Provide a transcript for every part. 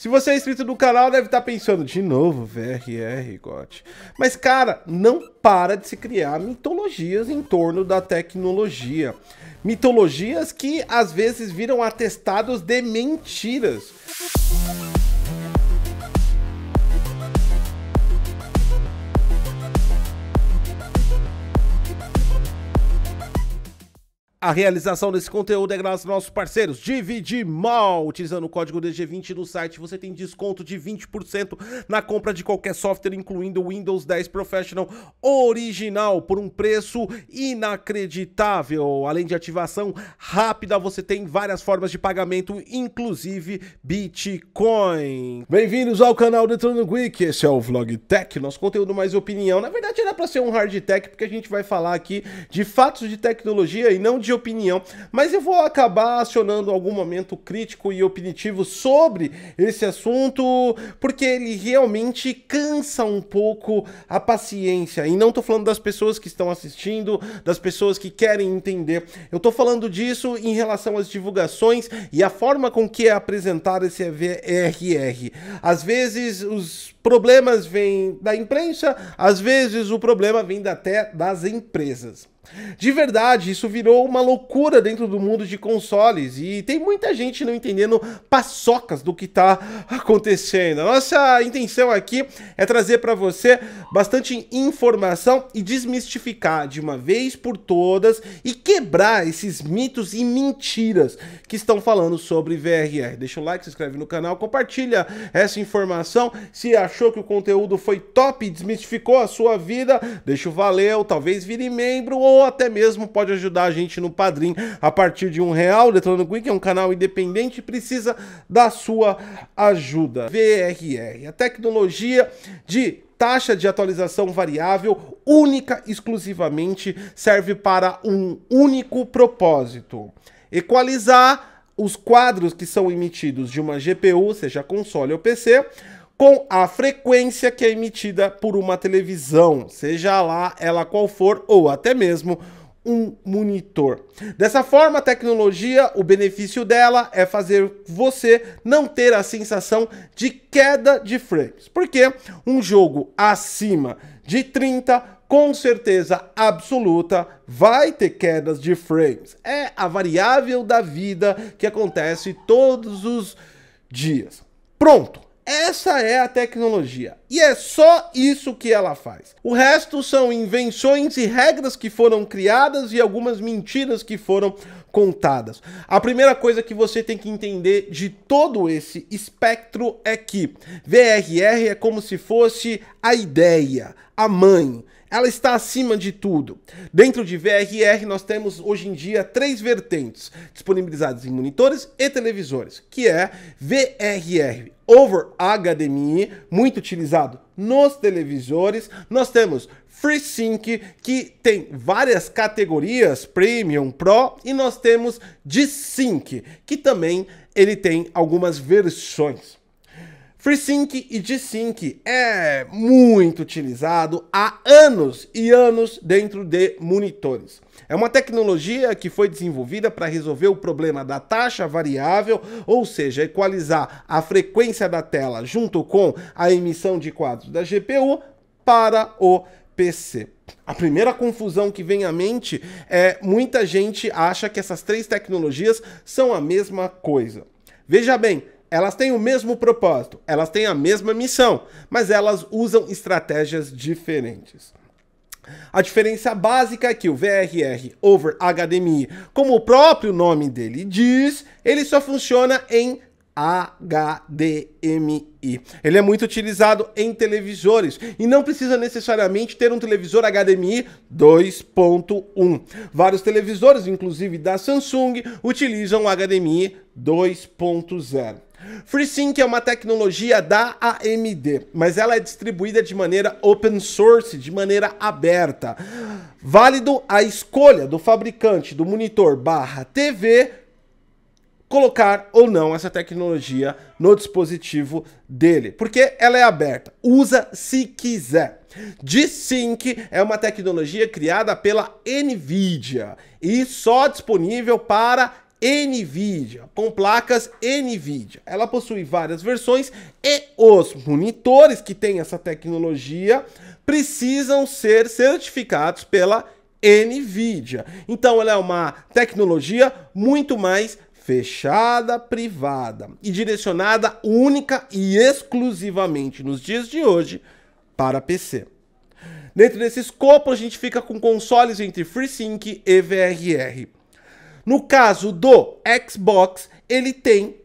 Se você é inscrito no canal, deve estar tá pensando, de novo, VRR, God. Mas, cara, não para de se criar mitologias em torno da tecnologia. Mitologias que, às vezes, viram atestados de mentiras. A realização desse conteúdo é graças aos nossos parceiros Dividir Mal. Utilizando o código DG20 no site, você tem desconto de 20% na compra de qualquer software, incluindo o Windows 10 Professional original, por um preço inacreditável. Além de ativação rápida, você tem várias formas de pagamento, inclusive Bitcoin. Bem-vindos ao canal Detrono Geek. Esse é o Vlog Tech, nosso conteúdo mais opinião. Na verdade, era para ser um hard tech, porque a gente vai falar aqui de fatos de tecnologia e não de de opinião, mas eu vou acabar acionando algum momento crítico e opinativo sobre esse assunto, porque ele realmente cansa um pouco a paciência. E não tô falando das pessoas que estão assistindo, das pessoas que querem entender. Eu tô falando disso em relação às divulgações e a forma com que é apresentado esse VRR. Às vezes os problemas vêm da imprensa, às vezes o problema vem até das empresas. De verdade, isso virou uma loucura dentro do mundo de consoles e tem muita gente não entendendo paçocas do que está acontecendo. A nossa intenção aqui é trazer para você bastante informação e desmistificar de uma vez por todas e quebrar esses mitos e mentiras que estão falando sobre VRR. Deixa o like, se inscreve no canal, compartilha essa informação. Se achou que o conteúdo foi top e desmistificou a sua vida, deixa o valeu, talvez vire membro ou ou até mesmo pode ajudar a gente no Padrim a partir de um real. O Eletrônico Week é um canal independente e precisa da sua ajuda. VRR, a tecnologia de taxa de atualização variável única exclusivamente serve para um único propósito: equalizar os quadros que são emitidos de uma GPU, seja console ou PC, com a frequência que é emitida por uma televisão, seja lá ela qual for, ou até mesmo um monitor. Dessa forma, a tecnologia, o benefício dela é fazer você não ter a sensação de queda de frames, porque um jogo acima de 30 com certeza absoluta vai ter quedas de frames. É a variável da vida que acontece todos os dias. Pronto. Essa é a tecnologia. E é só isso que ela faz. O resto são invenções e regras que foram criadas e algumas mentiras que foram contadas. A primeira coisa que você tem que entender de todo esse espectro é que VRR é como se fosse a ideia, a mãe ela está acima de tudo. Dentro de VRR, nós temos hoje em dia três vertentes disponibilizadas em monitores e televisores, que é VRR over HDMI, muito utilizado nos televisores. Nós temos FreeSync, que tem várias categorias, Premium, Pro, e nós temos G-Sync, que também ele tem algumas versões. FreeSync e G-Sync é muito utilizado há anos e anos dentro de monitores. É uma tecnologia que foi desenvolvida para resolver o problema da taxa variável, ou seja, equalizar a frequência da tela junto com a emissão de quadros da GPU para o PC. A primeira confusão que vem à mente é muita gente acha que essas três tecnologias são a mesma coisa. Veja bem, elas têm o mesmo propósito, elas têm a mesma missão, mas elas usam estratégias diferentes. A diferença básica é que o VRR over HDMI, como o próprio nome dele diz, ele só funciona em HDMI. Ele é muito utilizado em televisores e não precisa necessariamente ter um televisor HDMI 2.1. Vários televisores, inclusive da Samsung, utilizam HDMI 2.0. FreeSync é uma tecnologia da AMD, mas ela é distribuída de maneira open source, de maneira aberta. Válido a escolha do fabricante do monitor barra TV colocar ou não essa tecnologia no dispositivo dele, porque ela é aberta, usa se quiser. G-Sync é uma tecnologia criada pela NVIDIA e só disponível para NVIDIA, com placas NVIDIA. Ela possui várias versões e os monitores que têm essa tecnologia precisam ser certificados pela NVIDIA. Então ela é uma tecnologia muito mais fechada, privada e direcionada única e exclusivamente nos dias de hoje para PC. Dentro desse escopo, a gente fica com consoles entre FreeSync e VRR. No caso do Xbox, ele tem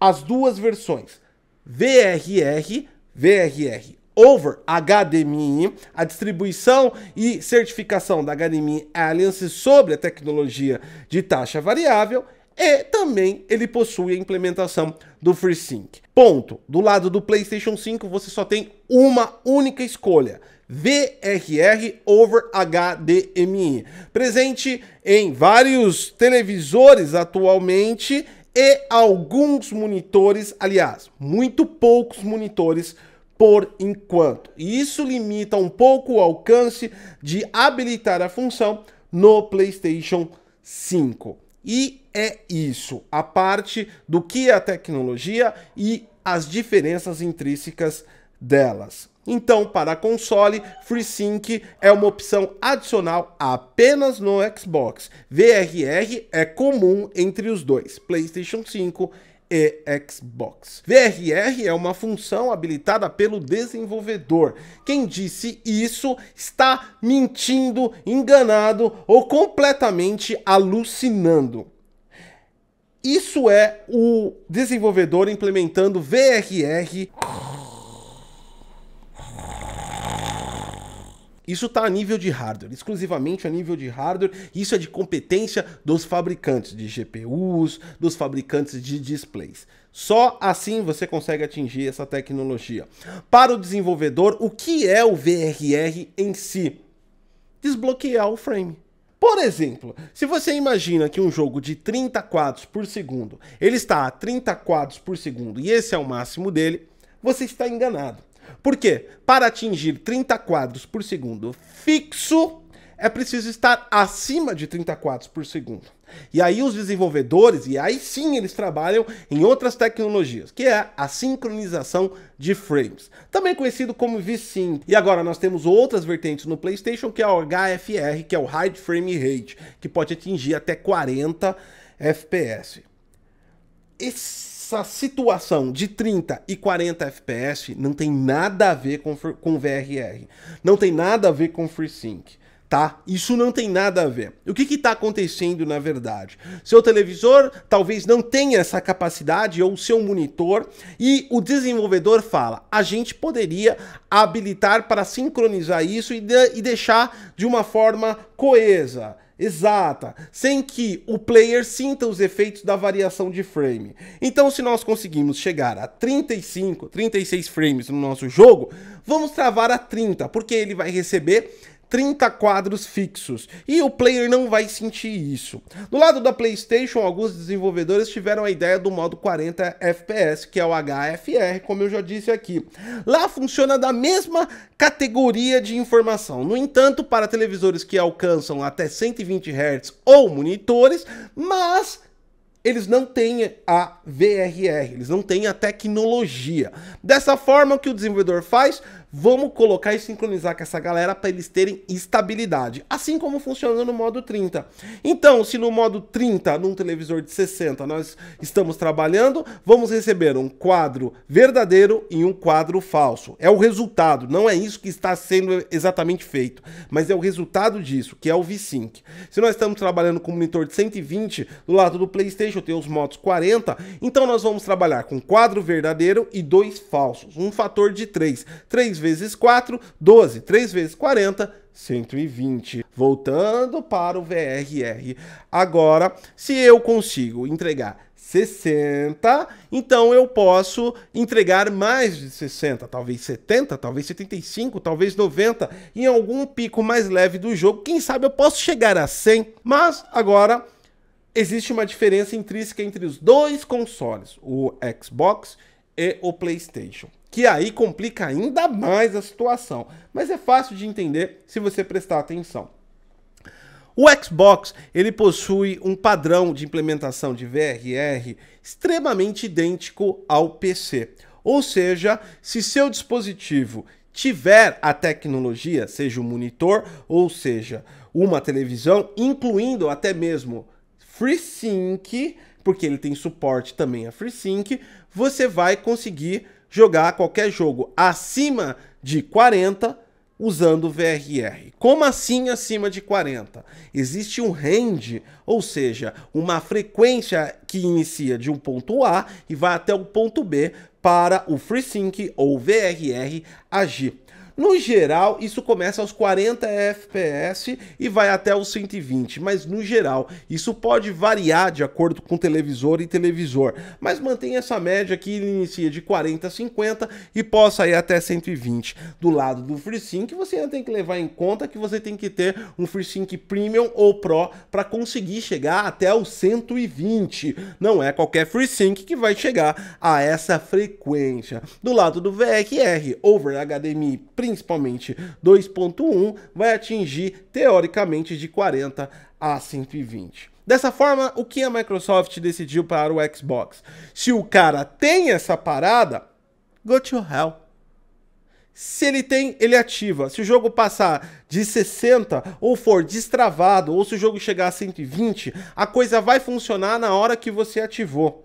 as duas versões: VRR, VRR over HDMI, a distribuição e certificação da HDMI Alliance sobre a tecnologia de taxa variável e também ele possui a implementação do FreeSync. Ponto. Do lado do PlayStation 5 você só tem uma única escolha: VRR over HDMI. Presente em vários televisores atualmente e alguns monitores, aliás, muito poucos monitores por enquanto. E isso limita um pouco o alcance de habilitar a função no PlayStation 5. E é isso, a parte do que é a tecnologia e as diferenças intrínsecas delas. Então, para console, FreeSync é uma opção adicional apenas no Xbox. VRR é comum entre os dois, PlayStation 5 e Xbox. VRR é uma função habilitada pelo desenvolvedor. Quem disse isso está mentindo, enganado ou completamente alucinando. Isso é o desenvolvedor implementando VRR Isso está a nível de hardware, exclusivamente a nível de hardware. Isso é de competência dos fabricantes de GPUs, dos fabricantes de displays. Só assim você consegue atingir essa tecnologia. Para o desenvolvedor, o que é o VRR em si? Desbloquear o frame. Por exemplo, se você imagina que um jogo de 30 quadros por segundo, ele está a 30 quadros por segundo e esse é o máximo dele, você está enganado. Por quê? Para atingir 30 quadros por segundo fixo, é preciso estar acima de 30 quadros por segundo. E aí os desenvolvedores, e aí sim eles trabalham em outras tecnologias, que é a sincronização de frames, também conhecido como VSync. E agora nós temos outras vertentes no PlayStation, que é o HFR, que é o High Frame Rate, que pode atingir até 40 FPS. Esse essa situação de 30 e 40 FPS não tem nada a ver com, com VRR. Não tem nada a ver com FreeSync. Tá? Isso não tem nada a ver. O que está acontecendo na verdade? Seu televisor talvez não tenha essa capacidade ou seu monitor e o desenvolvedor fala: a gente poderia habilitar para sincronizar isso e, de e deixar de uma forma coesa exata, sem que o player sinta os efeitos da variação de frame. Então, se nós conseguimos chegar a 35, 36 frames no nosso jogo, vamos travar a 30, porque ele vai receber 30 quadros fixos, e o player não vai sentir isso. No lado da PlayStation, alguns desenvolvedores tiveram a ideia do modo 40 FPS, que é o HFR, como eu já disse aqui. Lá funciona da mesma categoria de informação. No entanto, para televisores que alcançam até 120 Hz ou monitores, mas eles não têm a VRR, eles não têm a tecnologia. Dessa forma, o que o desenvolvedor faz? Vamos colocar e sincronizar com essa galera para eles terem estabilidade, assim como funciona no modo 30. Então, se no modo 30, num televisor de 60, nós estamos trabalhando, vamos receber um quadro verdadeiro e um quadro falso. É o resultado, não é isso que está sendo exatamente feito, mas é o resultado disso, que é o v V-Sync. Se nós estamos trabalhando com um monitor de 120, do lado do PlayStation tem os modos 40, então nós vamos trabalhar com quadro verdadeiro e dois falsos, um fator de 3. 3 vezes 4, 12. 3 vezes 40, 120. Voltando para o VRR. Agora, se eu consigo entregar 60, então eu posso entregar mais de 60, talvez 70, talvez 75, talvez 90, em algum pico mais leve do jogo. Quem sabe eu posso chegar a 100, mas agora existe uma diferença intrínseca entre os dois consoles, o Xbox e o PlayStation que aí complica ainda mais a situação. Mas é fácil de entender se você prestar atenção. O Xbox ele possui um padrão de implementação de VRR extremamente idêntico ao PC. Ou seja, se seu dispositivo tiver a tecnologia, seja um monitor ou seja uma televisão, incluindo até mesmo FreeSync, porque ele tem suporte também a FreeSync, você vai conseguir jogar qualquer jogo acima de 40 usando VRR. Como assim acima de 40? Existe um range, ou seja, uma frequência que inicia de um ponto A e vai até o ponto B para o FreeSync ou VRR agir. No geral, isso começa aos 40 FPS e vai até os 120, mas no geral, isso pode variar de acordo com televisor e televisor, mas mantém essa média que inicia de 40 a 50 e possa ir até 120. Do lado do FreeSync, você ainda tem que levar em conta que você tem que ter um FreeSync Premium ou Pro para conseguir chegar até os 120. Não é qualquer FreeSync que vai chegar a essa frequência. Do lado do VRR, over HDMI principalmente 2.1, vai atingir teoricamente de 40 a 120. Dessa forma, o que a Microsoft decidiu para o Xbox? Se o cara tem essa parada, go to hell. Se ele tem, ele ativa. Se o jogo passar de 60 ou for destravado, ou se o jogo chegar a 120, a coisa vai funcionar na hora que você ativou.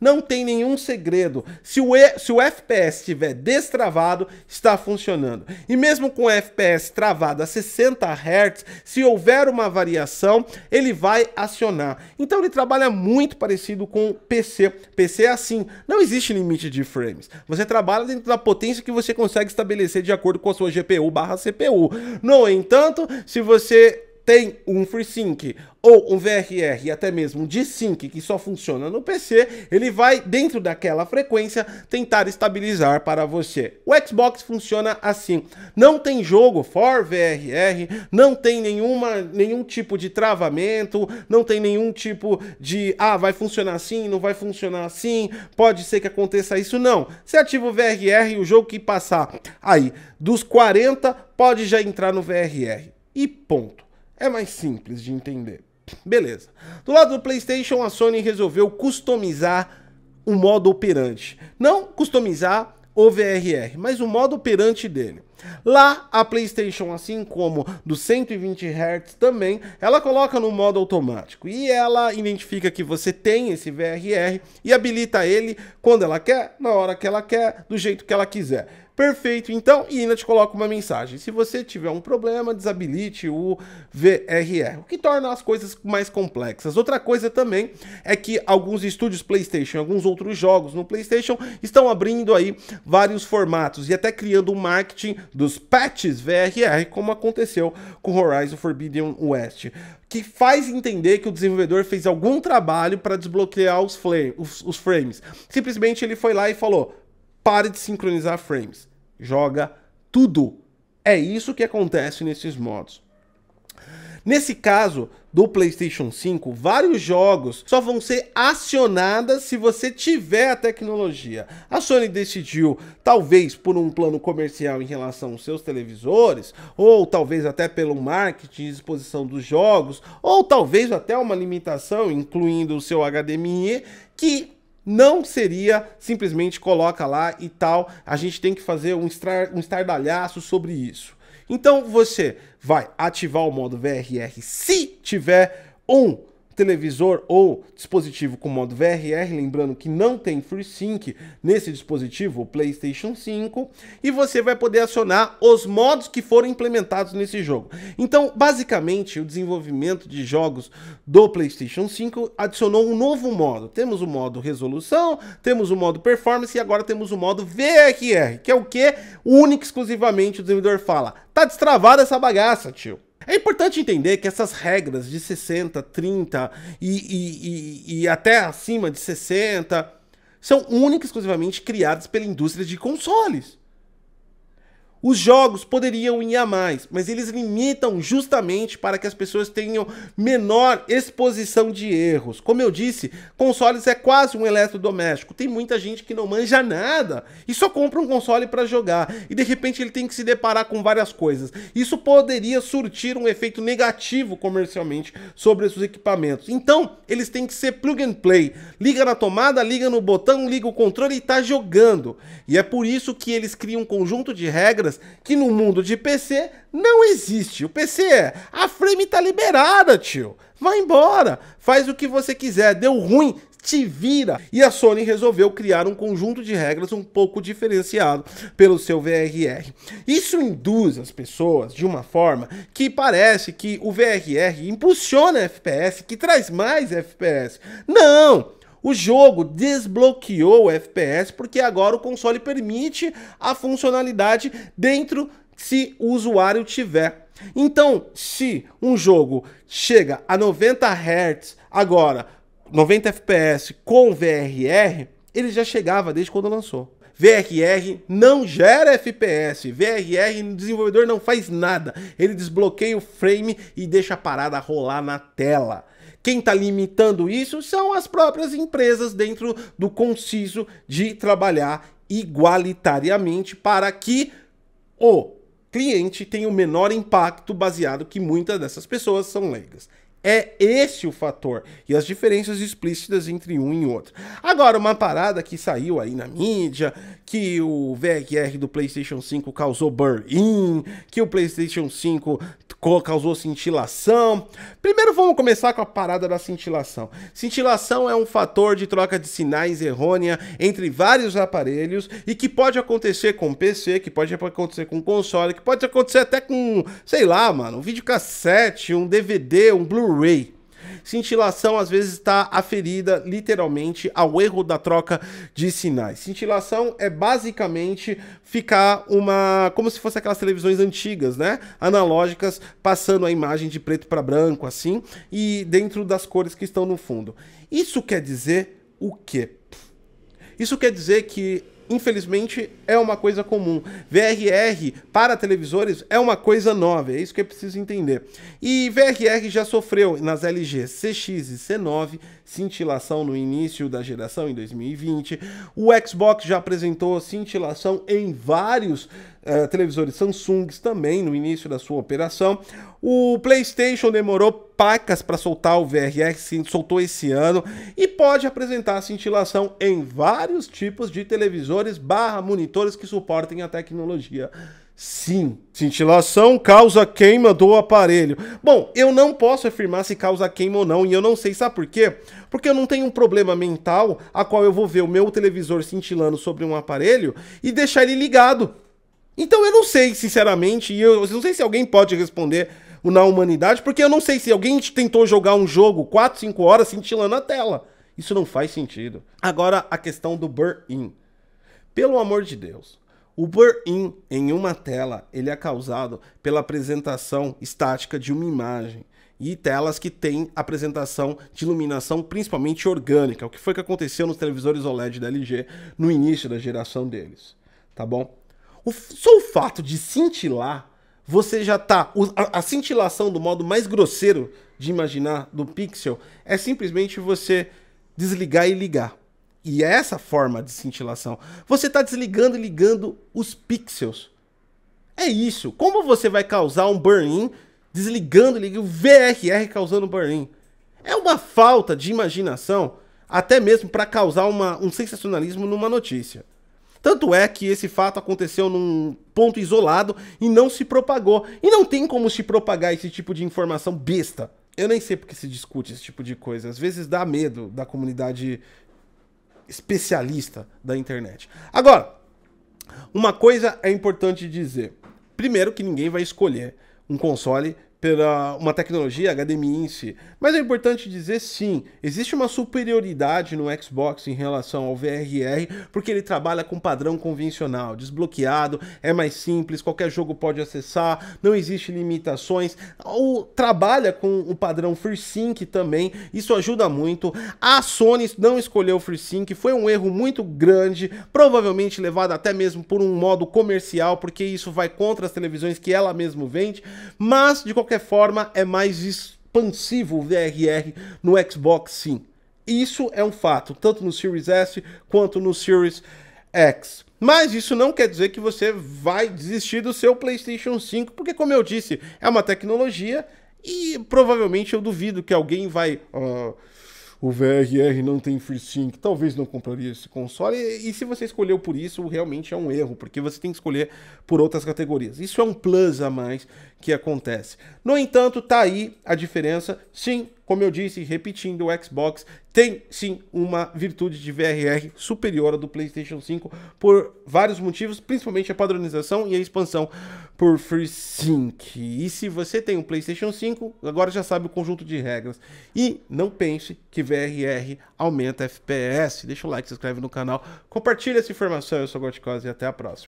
Não tem nenhum segredo. Se o, e, se o FPS estiver destravado, está funcionando. E mesmo com o FPS travado a 60 Hz, se houver uma variação, ele vai acionar. Então ele trabalha muito parecido com PC. PC é assim, não existe limite de frames. Você trabalha dentro da potência que você consegue estabelecer de acordo com a sua GPU barra CPU. No entanto, se você tem um FreeSync ou um VRR e até mesmo um G-Sync que só funciona no PC, ele vai, dentro daquela frequência, tentar estabilizar para você. O Xbox funciona assim. Não tem jogo for VRR, não tem nenhuma, nenhum tipo de travamento, não tem nenhum tipo de, ah, vai funcionar assim, não vai funcionar assim, pode ser que aconteça isso, não. Você ativa o VRR e o jogo que passar aí dos 40 pode já entrar no VRR. E ponto. É mais simples de entender. Beleza. Do lado do PlayStation, a Sony resolveu customizar o modo operante. Não customizar o VRR, mas o modo operante dele. Lá, a PlayStation, assim como do 120 Hz também, ela coloca no modo automático e ela identifica que você tem esse VRR e habilita ele quando ela quer, na hora que ela quer, do jeito que ela quiser. Perfeito, então, e ainda te coloca uma mensagem. Se você tiver um problema, desabilite o VRR, o que torna as coisas mais complexas. Outra coisa também é que alguns estúdios PlayStation, alguns outros jogos no PlayStation estão abrindo aí vários formatos e até criando o um marketing dos patches VRR, como aconteceu com Horizon Forbidden West que faz entender que o desenvolvedor fez algum trabalho para desbloquear os, os, os, frames. Simplesmente ele foi lá e falou: Pare de sincronizar frames. Joga tudo. É isso que acontece nesses modos. Nesse caso do PlayStation 5, vários jogos só vão ser acionadas se você tiver a tecnologia. A Sony decidiu, talvez por um plano comercial em relação aos seus televisores, ou talvez até pelo marketing e exposição dos jogos, ou talvez até uma limitação, incluindo o seu HDMI, que não seria simplesmente coloca lá e tal. A gente tem que fazer um, estar, um estardalhaço sobre isso. Então você vai ativar o modo VRR se tiver um televisor ou dispositivo com modo VRR, lembrando que não tem FreeSync nesse dispositivo, o PlayStation 5, e você vai poder acionar os modos que foram implementados nesse jogo. Então, basicamente, o desenvolvimento de jogos do PlayStation 5 adicionou um novo modo. Temos o modo resolução, temos o modo performance e agora temos o modo VRR, que é o que único exclusivamente o desenvolvedor fala: "Tá destravada essa bagaça, tio". É importante entender que essas regras de 60, 30 e, e, e, e até acima de 60 são única e exclusivamente criadas pela indústria de consoles. Os jogos poderiam ir a mais, mas eles limitam justamente para que as pessoas tenham menor exposição de erros. Como eu disse, consoles é quase um eletrodoméstico. Tem muita gente que não manja nada e só compra um console para jogar e de repente ele tem que se deparar com várias coisas. Isso poderia surtir um efeito negativo comercialmente sobre esses equipamentos. Então, eles têm que ser plug and play. Liga na tomada, liga no botão, liga o controle e está jogando. E é por isso que eles criam um conjunto de regras que no mundo de PC não existe. O PC é, a frame tá liberada, tio. Vai embora, faz o que você quiser, deu ruim, te vira. E a Sony resolveu criar um conjunto de regras um pouco diferenciado pelo seu VRR. Isso induz as pessoas de uma forma que parece que o VRR impulsiona FPS, que traz mais FPS. Não! O jogo desbloqueou o FPS porque agora o console permite a funcionalidade dentro se o usuário tiver. Então, se um jogo chega a 90 Hz agora, 90 FPS com VRR, ele já chegava desde quando lançou. VRR não gera FPS. VRR no desenvolvedor não faz nada. Ele desbloqueia o frame e deixa a parada rolar na tela. Quem está limitando isso são as próprias empresas dentro do conciso de trabalhar igualitariamente para que o cliente tenha o menor impacto baseado que muitas dessas pessoas são leigas. É esse o fator e as diferenças explícitas entre um e outro. Agora, uma parada que saiu aí na mídia, que o VR do PlayStation 5 causou burn-in, que o PlayStation 5 causou cintilação. Primeiro vamos começar com a parada da cintilação. Cintilação é um fator de troca de sinais errônea entre vários aparelhos e que pode acontecer com PC, que pode acontecer com console, que pode acontecer até com, sei lá, mano, um videocassete, um DVD, um Blu-ray. Cintilação às vezes está aferida literalmente ao erro da troca de sinais. Cintilação é basicamente ficar uma como se fosse aquelas televisões antigas, né? Analógicas passando a imagem de preto para branco assim e dentro das cores que estão no fundo. Isso quer dizer o quê? Isso quer dizer que infelizmente, é uma coisa comum. VRR para televisores é uma coisa nova, é isso que é preciso entender. E VRR já sofreu nas LG CX e C9, cintilação no início da geração, em 2020. O Xbox já apresentou cintilação em vários uh, televisores Samsung também no início da sua operação. O PlayStation demorou pacas para soltar o VRX, soltou esse ano e pode apresentar cintilação em vários tipos de televisores/monitores que suportem a tecnologia Sim, cintilação causa queima do aparelho. Bom, eu não posso afirmar se causa queima ou não, e eu não sei, sabe por quê? Porque eu não tenho um problema mental a qual eu vou ver o meu televisor cintilando sobre um aparelho e deixar ele ligado. Então eu não sei, sinceramente, e eu, não sei se alguém pode responder na humanidade, porque eu não sei se alguém tentou jogar um jogo 4, 5 horas cintilando a tela. Isso não faz sentido. Agora, a questão do burn-in. Pelo amor de Deus, o burn-in em uma tela ele é causado pela apresentação estática de uma imagem e telas que têm apresentação de iluminação principalmente orgânica, o que foi que aconteceu nos televisores OLED da LG no início da geração deles, tá bom? O, só o fato de cintilar, você já tá a, a cintilação do modo mais grosseiro de imaginar do pixel é simplesmente você desligar e ligar e é essa forma de cintilação. Você está desligando e ligando os pixels. É isso. Como você vai causar um burn-in desligando e ligando VRR causando burn-in? É uma falta de imaginação, até mesmo para causar uma, um sensacionalismo numa notícia. Tanto é que esse fato aconteceu num ponto isolado e não se propagou. E não tem como se propagar esse tipo de informação besta. Eu nem sei porque se discute esse tipo de coisa. Às vezes dá medo da comunidade especialista da internet. Agora, uma coisa é importante dizer. Primeiro que ninguém vai escolher um console pela uma tecnologia HDMI Mas é importante dizer sim, existe uma superioridade no Xbox em relação ao VRR, porque ele trabalha com padrão convencional, desbloqueado, é mais simples, qualquer jogo pode acessar, não existe limitações, ou trabalha com o padrão FreeSync também, isso ajuda muito. A Sony não escolheu o FreeSync, foi um erro muito grande, provavelmente levado até mesmo por um modo comercial, porque isso vai contra as televisões que ela mesmo vende, mas de qualquer qualquer forma, é mais expansivo o VRR no Xbox sim. Isso é um fato, tanto no Series S quanto no Series X. Mas isso não quer dizer que você vai desistir do seu PlayStation 5, porque, como eu disse, é uma tecnologia e provavelmente eu duvido que alguém vai. Ah, o VRR não tem FreeSync, talvez não compraria esse console. E, e, se você escolheu por isso, realmente é um erro, porque você tem que escolher por outras categorias. Isso é um plus a mais que acontece. No entanto, tá aí a diferença. Sim, como eu disse, repetindo, o Xbox tem sim uma virtude de VRR superior à do PlayStation 5 por vários motivos, principalmente a padronização e a expansão por FreeSync. E se você tem um PlayStation 5, agora já sabe o conjunto de regras. E não pense que VRR aumenta FPS. Deixa o like, se inscreve no canal, compartilha essa informação. Eu sou o Goticose e até a próxima.